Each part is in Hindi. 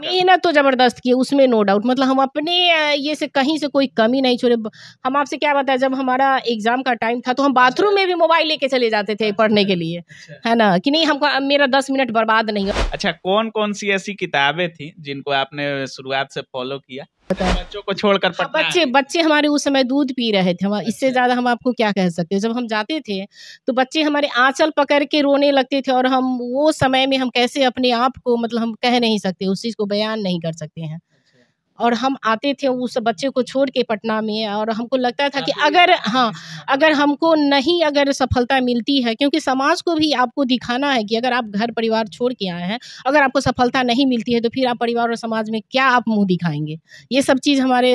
मेहनत तो ज़बरदस्त की उसमें नो डाउट मतलब हम अपने ये से कहीं से कोई कमी नहीं छोड़े हम आपसे क्या बताएं जब हमारा एग्ज़ाम का टाइम था तो हम बाथरूम में भी मोबाइल लेके चले जाते थे पढ़ने के लिए है ना कि नहीं हमको मेरा दस मिनट बर्बाद नहीं अच्छा कौन कौन सी ऐसी किताबें थी जिनको आपने शुरुआत से फॉलो किया बच्चों को छोड़कर हाँ, पटना बच्चे बच्चे हमारे उस समय दूध पी रहे थे इससे अच्छा। ज्यादा हम आपको क्या कह सकते हैं जब हम जाते थे तो बच्चे हमारे आंचल पकड़ के रोने लगते थे और हम वो समय में हम कैसे अपने आप को मतलब हम कह नहीं सकते उस चीज को बयान नहीं कर सकते हैं और हम आते थे उस बच्चे को छोड़ के पटना में और हमको लगता था कि अगर अच्छा हाँ अगर हमको नहीं अगर सफलता मिलती है क्योंकि समाज को भी आपको दिखाना है कि अगर आप घर परिवार छोड़ के आए हैं अगर आपको सफलता नहीं मिलती है तो फिर आप परिवार और समाज में क्या आप मुँह दिखाएंगे ये सब चीज़ हमारे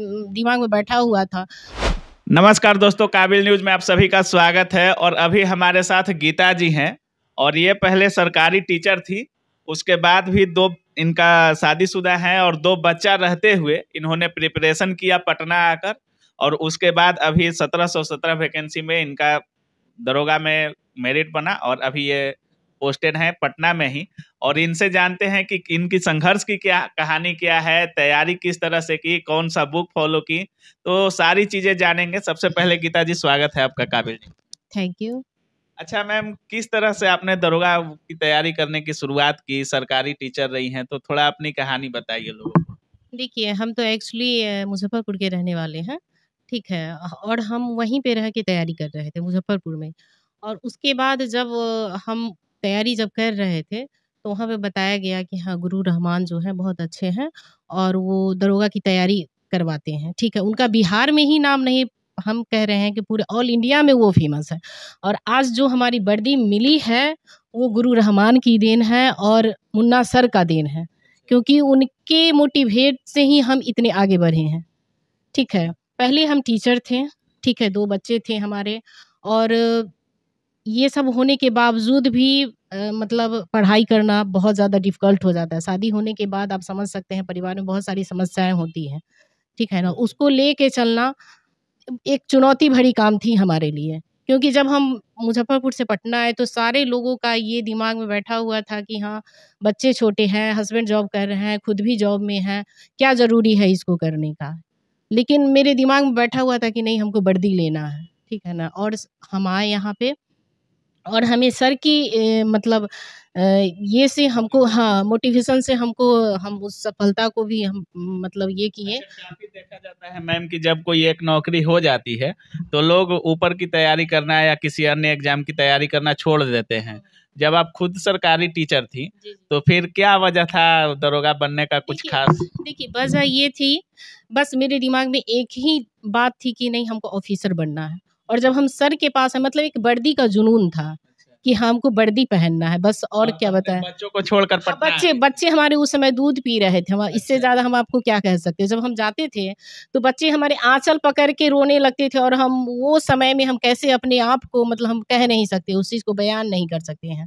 दिमाग में बैठा हुआ था नमस्कार दोस्तों काबिल न्यूज में आप सभी का स्वागत है और अभी हमारे साथ गीता जी हैं और ये पहले सरकारी टीचर थी उसके बाद भी दो इनका शादीशुदा है और दो बच्चा रहते हुए इन्होंने प्रिपरेशन किया पटना आकर और उसके बाद अभी सत्रह सौ सत्रह वैकेंसी में इनका दरोगा में मेरिट बना और अभी ये पोस्टेड हैं पटना में ही और इनसे जानते हैं कि इनकी संघर्ष की क्या कहानी क्या है तैयारी किस तरह से की कौन सा बुक फॉलो की तो सारी चीजें जानेंगे सबसे पहले गीता जी स्वागत है आपका काबिल जी थैंक यू अच्छा मैम किस तरह से आपने दरोगा की तैयारी करने की शुरुआत की सरकारी टीचर रही हैं तो थोड़ा अपनी कहानी बताइए लोगों को देखिए हम तो एक्चुअली मुजफ्फरपुर के रहने वाले हैं ठीक है और हम वहीं पे रह के तैयारी कर रहे थे मुजफ्फरपुर में और उसके बाद जब हम तैयारी जब कर रहे थे तो वहाँ पे बताया गया कि हाँ गुरु रहमान जो है बहुत अच्छे हैं और वो दरोगा की तैयारी करवाते हैं ठीक है उनका बिहार में ही नाम नहीं हम कह रहे हैं कि पूरे ऑल इंडिया में वो फेमस है और आज जो हमारी वर्दी मिली है वो गुरु रहमान की देन है और मुन्ना सर का देन है क्योंकि उनके मोटिवेट से ही हम इतने आगे बढ़े हैं ठीक है पहले हम टीचर थे ठीक है दो बच्चे थे हमारे और ये सब होने के बावजूद भी आ, मतलब पढ़ाई करना बहुत ज़्यादा डिफ़िकल्ट हो जाता है शादी होने के बाद आप समझ सकते हैं परिवार में बहुत सारी समस्याएं होती हैं ठीक है ना उसको ले के चलना एक चुनौती भरी काम थी हमारे लिए क्योंकि जब हम मुजफ्फरपुर से पटना आए तो सारे लोगों का ये दिमाग में बैठा हुआ था कि हाँ बच्चे छोटे हैं हस्बैंड जॉब कर रहे हैं खुद भी जॉब में हैं क्या ज़रूरी है इसको करने का लेकिन मेरे दिमाग में बैठा हुआ था कि नहीं हमको वर्दी लेना है ठीक है ना और हम आए यहाँ पे और हमें सर की मतलब ये से हमको हाँ मोटिवेशन से हमको हम उस सफलता को भी हम मतलब ये किए अच्छा, देखा जाता है मैम कि जब कोई एक नौकरी हो जाती है तो लोग ऊपर की तैयारी करना या किसी अन्य एग्जाम की तैयारी करना छोड़ देते हैं जब आप खुद सरकारी टीचर थी तो फिर क्या वजह था दरोगा बनने का कुछ खास देखिए वजह ये थी बस मेरे दिमाग में एक ही बात थी कि नहीं हमको ऑफिसर बनना है और जब हम सर के पास है मतलब एक बर्दी का जुनून था अच्छा। कि हाँ, हमको बर्दी पहनना है बस और हाँ, क्या बताएं बच्चों को छोड़कर हाँ, बच्चे बच्चे हमारे उस समय दूध पी रहे थे हम इससे अच्छा। ज्यादा हम आपको क्या कह सकते हैं जब हम जाते थे तो बच्चे हमारे आंचल पकड़ के रोने लगते थे और हम वो समय में हम कैसे अपने आप को मतलब हम कह नहीं सकते उस चीज को बयान नहीं कर सकते हैं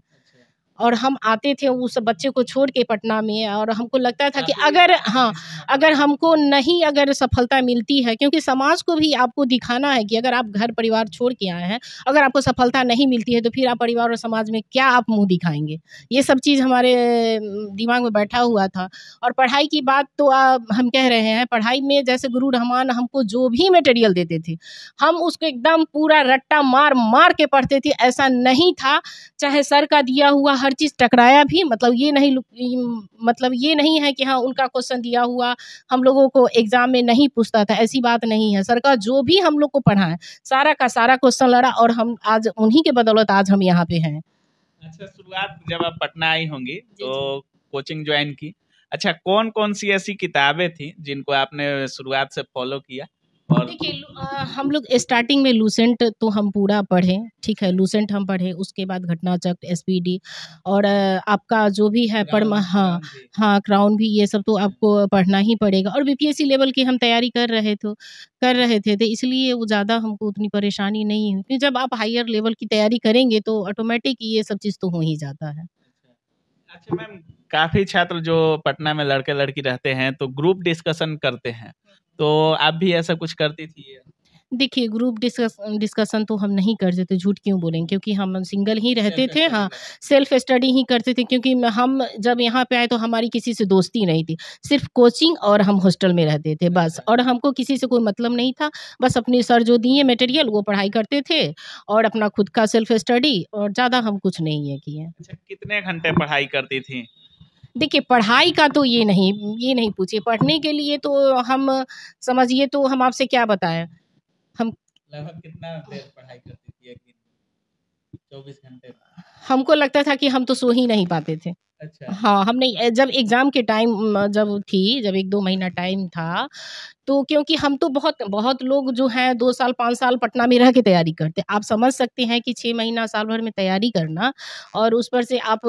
और हम आते थे उस बच्चे को छोड़ के पटना में और हमको लगता था कि अगर अच्छा हाँ अगर हमको नहीं अगर सफलता मिलती है क्योंकि समाज को भी आपको दिखाना है कि अगर आप घर परिवार छोड़ के आए हैं अगर आपको सफलता नहीं मिलती है तो फिर आप परिवार और समाज में क्या आप मुँह दिखाएंगे ये सब चीज़ हमारे दिमाग में बैठा हुआ था और पढ़ाई की बात तो आप हम कह रहे हैं पढ़ाई में जैसे गुरु रहमान हमको जो भी मटेरियल देते थे हम उसको एकदम पूरा रट्टा मार मार के पढ़ते थे ऐसा नहीं था चाहे सर का दिया हुआ हर हर चीज़ टकराया भी मतलब ये नहीं मतलब ये नहीं है कि हाँ उनका क्वेश्चन दिया हुआ हम लोगों को एग्ज़ाम में नहीं पूछता था ऐसी बात नहीं है सरकार जो भी हम लोग को पढ़ाए सारा का सारा क्वेश्चन लड़ा और हम आज उन्हीं के बदौलत आज हम यहाँ पे हैं अच्छा शुरुआत जब आप पटना आई होंगी तो कोचिंग ज्वाइन की अच्छा कौन कौन सी ऐसी किताबें थी जिनको आपने शुरुआत से फॉलो किया देखिए हम लोग स्टार्टिंग में लूसेंट तो हम पूरा पढ़े ठीक है लूसेंट हम पढ़े उसके बाद घटना चक्र एस और आपका जो भी है परम हाँ हाँ क्राउन भी ये सब तो आपको पढ़ना ही पड़ेगा और बीपीएससी लेवल की हम तैयारी कर रहे थे कर रहे थे तो इसलिए वो ज़्यादा हमको उतनी परेशानी नहीं हुई जब आप हायर लेवल की तैयारी करेंगे तो ऑटोमेटिक ये सब चीज़ तो हो ही जाता है अच्छा मैम अच्छा, काफ़ी छात्र जो पटना में लड़के लड़की रहते हैं तो ग्रुप डिस्कशन करते हैं तो आप भी ऐसा कुछ करती थी देखिए ग्रुप डिस्कस डिस्कशन तो हम नहीं करते थे झूठ क्यों बोलेंगे क्योंकि हम सिंगल ही रहते थे हाँ सेल्फ स्टडी ही करते थे क्योंकि हम जब यहाँ पे आए तो हमारी किसी से दोस्ती नहीं थी सिर्फ कोचिंग और हम हॉस्टल में रहते थे बस अच्छा। और हमको किसी से कोई मतलब नहीं था बस अपने सर जो दिए मटेरियल वो पढ़ाई करते थे और अपना खुद का सेल्फ स्टडी और ज़्यादा हम कुछ नहीं है किए अच्छा, कितने घंटे पढ़ाई करती थी देखिए पढ़ाई का तो ये नहीं ये नहीं पूछिए पढ़ने के लिए तो हम समझिए तो हम आपसे क्या बताएं हम लगभग कितना देर पढ़ाई करती थी एक दिन चौबीस घंटे हमको लगता था कि हम तो सो ही नहीं पाते थे अच्छा हाँ हमने जब एग्ज़ाम के टाइम जब थी जब एक दो महीना टाइम था, तो क्योंकि हम तो बहुत बहुत लोग जो हैं दो साल पाँच साल पटना में रह के तैयारी करते आप समझ सकते हैं कि छः महीना साल भर में तैयारी करना और उस पर से आप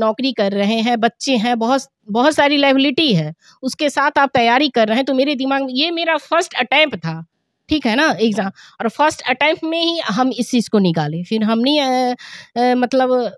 नौकरी कर रहे हैं, बच्चे हैं, बहुत बहुत सारी लायबिलिटी है। उसके साथ आप तैयारी कर रहे हैं तो मेरे दिमाग में ये मेरा फर्स्ट अटैम्प था। ठीक है ना? एग्ज़ाम और फर्स्ट अटैम्प में ही हम इस चीज़ को निकाले। फिर हमने मतलब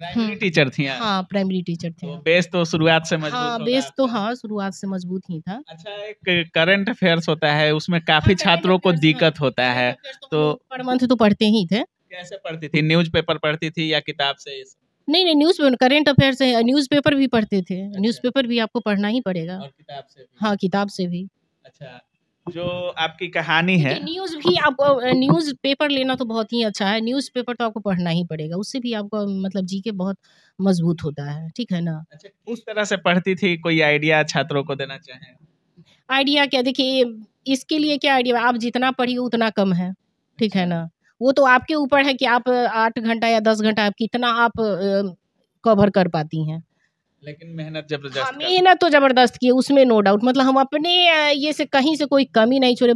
प्राइमरी हम्म। टीचर थी हाँ प्राइमरी टीचर थी तो बेस तो शुरुआत से मजबूत हाँ बेस तो हाँ शुरुआत से मजबूत ही था अच्छा एक करंट अफेयर्स होता है उसमें काफी छात्रों को तो दिक्कत होता है तो, तो पर मंथ तो पढ़ते ही थे कैसे पढ़ती थी न्यूज पेपर पढ़ती थी या किताब से नहीं नहीं न्यूज करेंट अफेयर से न्यूज पेपर भी पढ़ते थे न्यूज अच्छा। पेपर भी आपको पढ़ना ही पड़ेगा किताब से हाँ किताब से भी अच्छा जो आपकी कहानी है न्यूज भी आपको न्यूज पेपर लेना तो बहुत ही अच्छा है न्यूज पेपर तो आपको पढ़ना ही पड़ेगा उससे भी आपको मतलब जी के बहुत मजबूत होता है ठीक है ना अच्छा उस तरह से पढ़ती थी कोई आइडिया छात्रों को देना चाहे आइडिया क्या देखिए इसके लिए क्या आइडिया आप जितना पढ़िए उतना कम है ठीक है अच्छा। ना वो तो आपके ऊपर है कि आप आठ घंटा या दस घंटा आप कितना आप कवर कर पाती हैं लेकिन मेहनत जबरदस्त हाँ, मेहनत तो जबरदस्त की है उसमें नो डाउट मतलब हम अपने ये से कहीं से कोई कमी नहीं छोड़े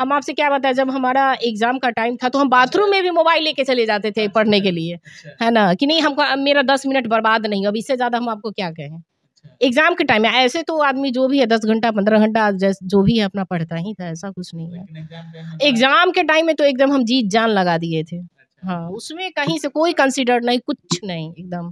हम आपसे क्या बताए जब हमारा एग्जाम का टाइम था तो हम बाथरूम अच्छा। में भी मोबाइल लेके चले जाते थे अच्छा, पढ़ने के लिए अच्छा। है ना कि नहीं हमको मेरा दस मिनट बर्बाद नहीं अब इससे ज्यादा हम आपको क्या कहें एग्जाम के टाइम में ऐसे तो आदमी जो भी है दस घंटा पंद्रह घंटा जो भी है अपना पढ़ता ही था ऐसा कुछ नहीं है एग्जाम के टाइम में तो एकदम हम जीत जान लगा दिए थे हाँ उसमें कहीं से कोई कंसिडर नहीं कुछ नहीं एकदम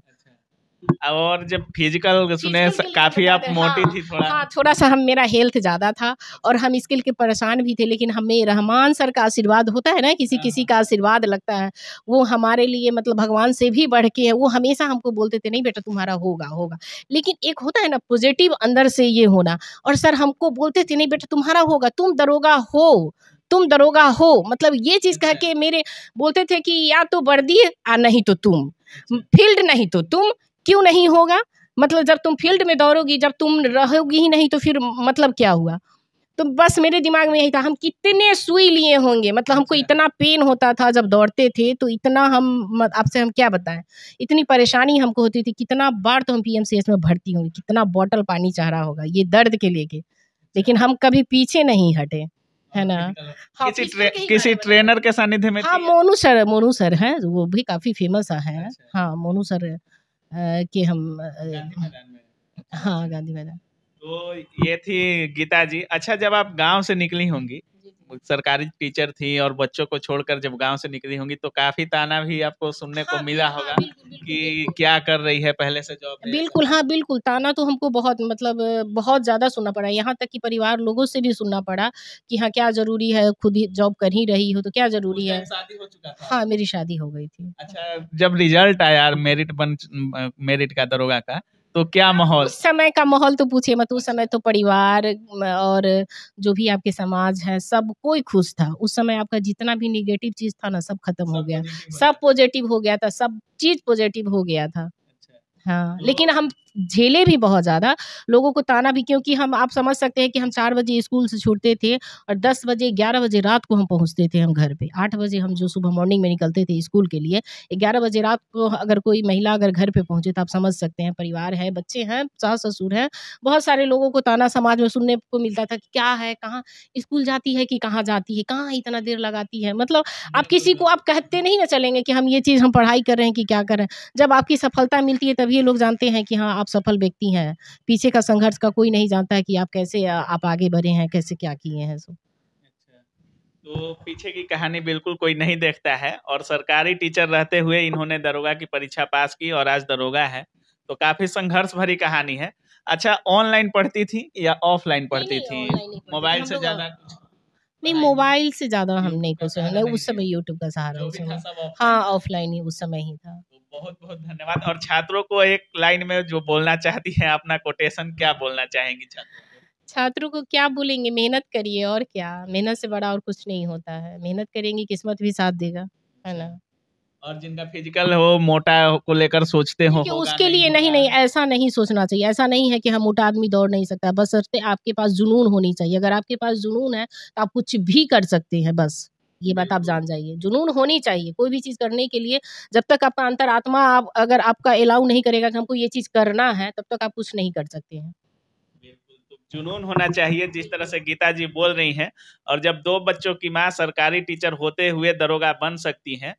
और जब फिजिकल सुने काफी तो आप मोटी हाँ। थी थोड़ा हाँ थोड़ा सा हम मेरा हेल्थ ज्यादा था और हम इसके लिए परेशान भी थे लेकिन हमें रहमान सर का आशीर्वाद होता है ना किसी किसी हाँ, हाँ। का आशीर्वाद लगता है वो हमारे लिए मतलब भगवान से भी बढ़ के है वो हमेशा हमको बोलते थे नहीं बेटा तुम्हारा होगा होगा लेकिन एक होता है ना पॉजिटिव अंदर से ये होना और सर हमको बोलते थे नहीं बेटा तुम्हारा होगा तुम दरोगा हो तुम दरोगा हो मतलब ये चीज कह अच्छा। के मेरे बोलते थे कि या तो वर्दी आ नहीं तो तुम अच्छा। फील्ड नहीं तो तुम क्यों नहीं होगा मतलब जब तुम फील्ड में दौड़ोगी जब तुम रहोगी ही नहीं तो फिर मतलब क्या हुआ तो बस मेरे दिमाग में यही था हम कितने सुई लिए होंगे मतलब हमको अच्छा। इतना पेन होता था जब दौड़ते थे तो इतना हम आपसे हम क्या बताएं इतनी परेशानी हमको होती थी कितना बार तो हम पीएमसीएच में भर्ती होंगे कितना बॉटल पानी चाह रहा होगा ये दर्द के लेके लेकिन हम कभी पीछे नहीं हटे है हाँ, ना हाँ, किसी ट्रे, किसी ट्रेनर के सानिध्य में हाँ तो मोनू सर मोनू सर हैं वो भी काफी फेमस है अच्छा। हाँ मोनू सर कि हम हाँ गांधी मैदान तो ये थी गीता जी अच्छा जब आप गांव से निकली होंगी सरकारी टीचर थी और बच्चों को छोड़कर जब गांव से निकली होंगी तो काफी ताना भी आपको सुनने हाँ, को मिला हाँ, होगा बिल्कुल, बिल्कुल, कि बिल्कुल, क्या कर रही है पहले से जॉब बिल्कुल हाँ बिल्कुल ताना तो हमको बहुत मतलब बहुत ज्यादा सुनना पड़ा यहाँ तक कि परिवार लोगों से भी सुनना पड़ा कि हाँ क्या जरूरी है खुद ही जॉब कर ही रही हो तो क्या जरूरी है शादी हो चुका था हाँ मेरी शादी हो गई थी अच्छा जब रिजल्ट आया मेरिट बन मेरिट का दरोगा का तो क्या माहौल समय का माहौल तो पूछे मत उस समय तो परिवार और जो भी आपके समाज है सब कोई खुश था उस समय आपका जितना भी निगेटिव चीज था ना सब खत्म हो गया सब पॉजिटिव हो गया था सब चीज पॉजिटिव हो गया था अच्छा। हाँ तो लेकिन हम झेले भी बहुत ज़्यादा लोगों को ताना भी क्योंकि हम आप समझ सकते हैं कि हम चार बजे स्कूल से छूटते थे और दस बजे ग्यारह बजे रात को हम पहुँचते थे हम घर पर आठ बजे हम जो सुबह मॉर्निंग में निकलते थे स्कूल के लिए ग्यारह बजे रात को अगर कोई महिला अगर घर पर पहुँचे तो आप समझ सकते हैं परिवार है बच्चे हैं सास ससुर हैं बहुत सारे लोगों को ताना समाज में सुनने को मिलता था कि क्या है कहाँ स्कूल जाती है कि कहाँ जाती है कहाँ इतना देर लगाती है मतलब आप किसी को आप कहते नहीं ना चलेंगे कि हम ये चीज़ हम पढ़ाई कर रहे हैं कि क्या कर रहे हैं जब आपकी सफलता मिलती है तभी लोग जानते हैं कि हाँ आप सफल व्यक्ति हैं पीछे का संघर्ष का कोई नहीं जानता है कि आप कैसे आप आगे बढ़े हैं कैसे क्या किए हैं सो अच्छा, तो पीछे की कहानी बिल्कुल कोई नहीं देखता है और सरकारी टीचर रहते हुए इन्होंने दरोगा की परीक्षा पास की और आज दरोगा है तो काफी संघर्ष भरी कहानी है अच्छा ऑनलाइन पढ़ती थी या ऑफलाइन पढ़ती थी मोबाइल से ज्यादा नहीं मोबाइल से ज्यादा हम नहीं कुछ मतलब उस समय यूट्यूब का सहारा हाँ ऑफलाइन ही उस समय ही था बहुत बहुत धन्यवाद और छात्रों को एक लाइन में जो बोलना चाहती है अपना कोटेशन क्या बोलना चाहेंगी छात्रों छात्रों को क्या बोलेंगे मेहनत करिए और क्या मेहनत से बड़ा और कुछ नहीं होता है मेहनत करेंगे किस्मत भी साथ देगा है ना और जिनका फिजिकल हो मोटा को लेकर सोचते हो उसके लिए नहीं नहीं ऐसा नहीं सोचना चाहिए ऐसा नहीं है कि हम मोटा आदमी दौड़ नहीं सकता बस आपके पास जुनून होनी चाहिए अगर आपके पास जुनून है तो आप कुछ भी कर सकते हैं बस ये बात आप जान हम्म। जाइए जुनून होनी चाहिए कोई भी चीज़ करने के लिए जब तक आपका अंतर आत्मा आप अगर आपका अलाउ नहीं करेगा कि हमको ये चीज़ करना है तब तक आप कुछ नहीं कर सकते हैं तो जुनून होना चाहिए जिस तरह से गीता जी बोल रही हैं और जब दो बच्चों की माँ सरकारी टीचर होते हुए दरोगा बन सकती हैं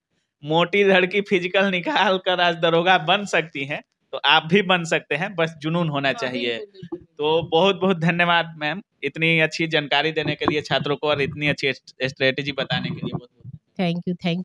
मोटी लड़की फिजिकल निकाल कर आज दरोगा बन सकती हैं तो आप भी बन सकते हैं बस जुनून होना हाँ, चाहिए तो बहुत बहुत धन्यवाद मैम इतनी अच्छी जानकारी देने के लिए छात्रों को और इतनी अच्छी स्ट्रेटेजी बताने के लिए बहुत थैंक यू थैंक